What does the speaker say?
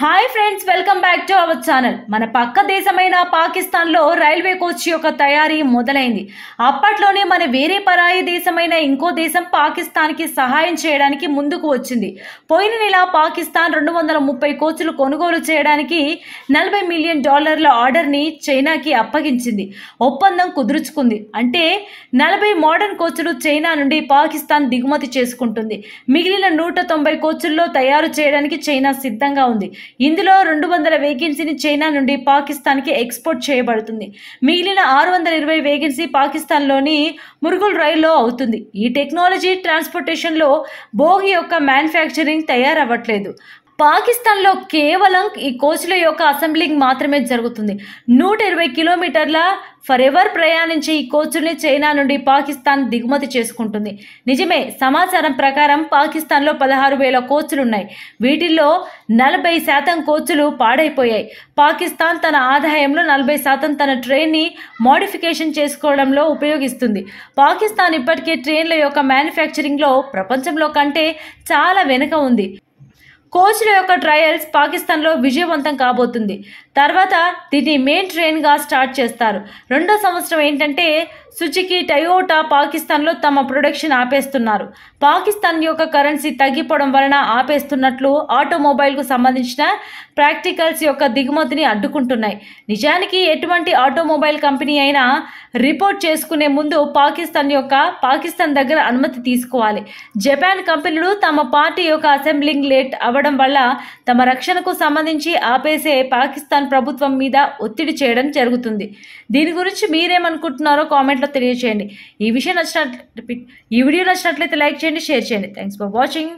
hi friends welcome back to our channel మన పక్క దేశమైన పాకిస్తాన్లో రైల్వే కోచ్ యొక్క తయారీ మొదలైంది అప్పట్లోనే మన వేరే పరాయి దేశమైన ఇంకో దేశం పాకిస్తాన్కి సహాయం చేయడానికి ముందుకు వచ్చింది పోయిన నెల పాకిస్తాన్ రెండు వందల ముప్పై కోచ్లు కొనుగోలు చేయడానికి నలభై మిలియన్ డాలర్ల ఆర్డర్ని చైనాకి అప్పగించింది ఒప్పందం కుదుర్చుకుంది అంటే నలభై మోడర్న్ కోచ్లు చైనా నుండి పాకిస్తాన్ దిగుమతి చేసుకుంటుంది మిగిలిన నూట తొంభై కోచ్ల్లో తయారు చేయడానికి చైనా సిద్ధంగా ఉంది ఇందులో రెండు వందల వేకెన్సీని చైనా నుండి పాకిస్తాన్కి ఎక్స్పోర్ట్ చేయబడుతుంది మిగిలిన ఆరు వందల ఇరవై వేకెన్సీ పాకిస్తాన్లోని మురుగుల్ రైల్లో అవుతుంది ఈ టెక్నాలజీ ట్రాన్స్పోర్టేషన్లో భోగి యొక్క మ్యానుఫ్యాక్చరింగ్ తయారవ్వట్లేదు పాకిస్తాన్లో కేవలం ఈ కోచ్ల యొక్క అసెంబ్లింగ్ మాత్రమే జరుగుతుంది నూట ఇరవై కిలోమీటర్ల ఫర్ ఎవర్ ప్రయాణించి ఈ కోచ్ని చైనా నుండి పాకిస్తాన్ దిగుమతి చేసుకుంటుంది నిజమే సమాచారం ప్రకారం పాకిస్తాన్లో పదహారు వేల కోచ్లు ఉన్నాయి వీటిల్లో నలభై శాతం కోచ్లు పాడైపోయాయి పాకిస్తాన్ తన ఆదాయంలో నలభై శాతం తన ట్రైన్ని మోడిఫికేషన్ చేసుకోవడంలో ఉపయోగిస్తుంది పాకిస్తాన్ ఇప్పటికే ట్రైన్ల యొక్క మ్యానుఫ్యాక్చరింగ్లో ప్రపంచంలో కంటే చాలా వెనుక ఉంది కోచ్ల యొక్క ట్రయల్స్ పాకిస్తాన్లో విజయవంతం కాబోతుంది తర్వాత దీన్ని మెయిన్ ట్రైన్గా స్టార్ట్ చేస్తారు రెండో సంవత్సరం ఏంటంటే సుజుకి టయోటా పాకిస్తాన్లో తమ ప్రొడక్షన్ ఆపేస్తున్నారు పాకిస్తాన్ యొక్క కరెన్సీ తగ్గిపోవడం వలన ఆపేస్తున్నట్లు ఆటోమొబైల్కు సంబంధించిన ప్రాక్టికల్స్ యొక్క దిగుమతిని అడ్డుకుంటున్నాయి నిజానికి ఎటువంటి ఆటోమొబైల్ కంపెనీ అయినా రిపోర్ట్ చేసుకునే ముందు పాకిస్తాన్ యొక్క పాకిస్తాన్ దగ్గర అనుమతి తీసుకోవాలి జపాన్ కంపెనీలు తమ పార్టీ యొక్క అసెంబ్లింగ్ లేట్ అవ్వడం వల్ల తమ రక్షణకు సంబంధించి ఆపేసే పాకిస్తాన్ ప్రభుత్వం మీద ఒత్తిడి చేయడం జరుగుతుంది దీని గురించి మీరేమనుకుంటున్నారో కామెంట్లో తెలియజేయండి ఈ విషయం నచ్చినట్లు ఈ వీడియో నచ్చినట్లయితే లైక్ చేయండి షేర్ చేయండి థ్యాంక్స్ ఫర్ వాచింగ్